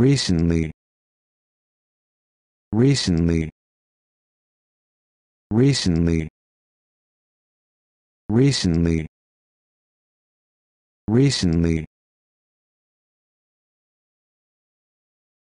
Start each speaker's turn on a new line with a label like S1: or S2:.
S1: recently recently recently recently recently